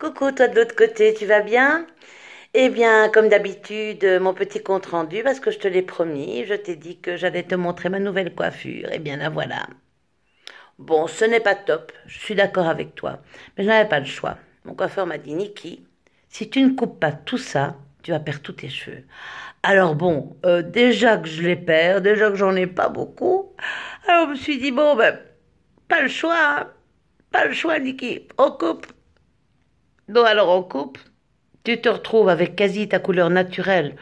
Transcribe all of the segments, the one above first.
Coucou toi de l'autre côté, tu vas bien Eh bien, comme d'habitude, euh, mon petit compte rendu, parce que je te l'ai promis, je t'ai dit que j'allais te montrer ma nouvelle coiffure. Eh bien, la voilà. Bon, ce n'est pas top, je suis d'accord avec toi, mais je n'avais pas le choix. Mon coiffeur m'a dit, Niki, si tu ne coupes pas tout ça, tu vas perdre tous tes cheveux. Alors bon, euh, déjà que je les perds, déjà que j'en ai pas beaucoup, alors je me suis dit, bon, ben, pas le choix, hein. pas le choix, Niki, on coupe. Donc alors on coupe, tu te retrouves avec quasi ta couleur naturelle.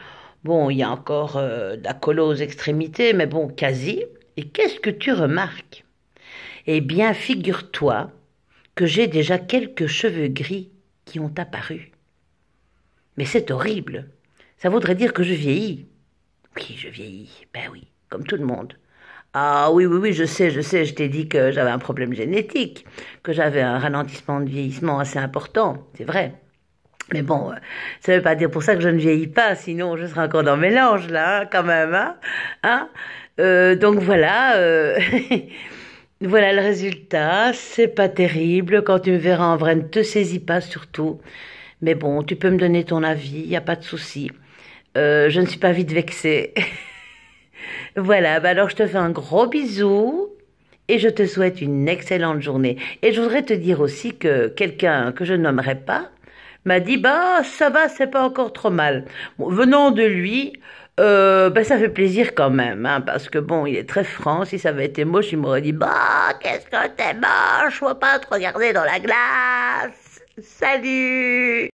Bon, il y a encore euh, de la aux extrémités, mais bon, quasi. Et qu'est-ce que tu remarques Eh bien, figure-toi que j'ai déjà quelques cheveux gris qui ont apparu. Mais c'est horrible. Ça voudrait dire que je vieillis. Oui, je vieillis. Ben oui, comme tout le monde. Ah oui, oui, oui, je sais, je sais, je t'ai dit que j'avais un problème génétique, que j'avais un ralentissement de vieillissement assez important, c'est vrai. Mais bon, euh, ça ne veut pas dire pour ça que je ne vieillis pas, sinon je serai encore dans le mélange, là, hein, quand même. Hein, hein euh, donc voilà, euh, voilà le résultat, c'est pas terrible, quand tu me verras en vrai, ne te saisis pas surtout. Mais bon, tu peux me donner ton avis, il n'y a pas de souci. je ne suis pas vite vexée. Voilà, bah alors je te fais un gros bisou et je te souhaite une excellente journée. Et je voudrais te dire aussi que quelqu'un que je nommerai pas m'a dit bah ça va, c'est pas encore trop mal. venant de lui, euh, bah, ça fait plaisir quand même, hein, parce que bon, il est très franc. Si ça avait été moche, il m'aurait dit bah qu'est-ce que t'es moche, Je vois pas te regarder dans la glace. Salut.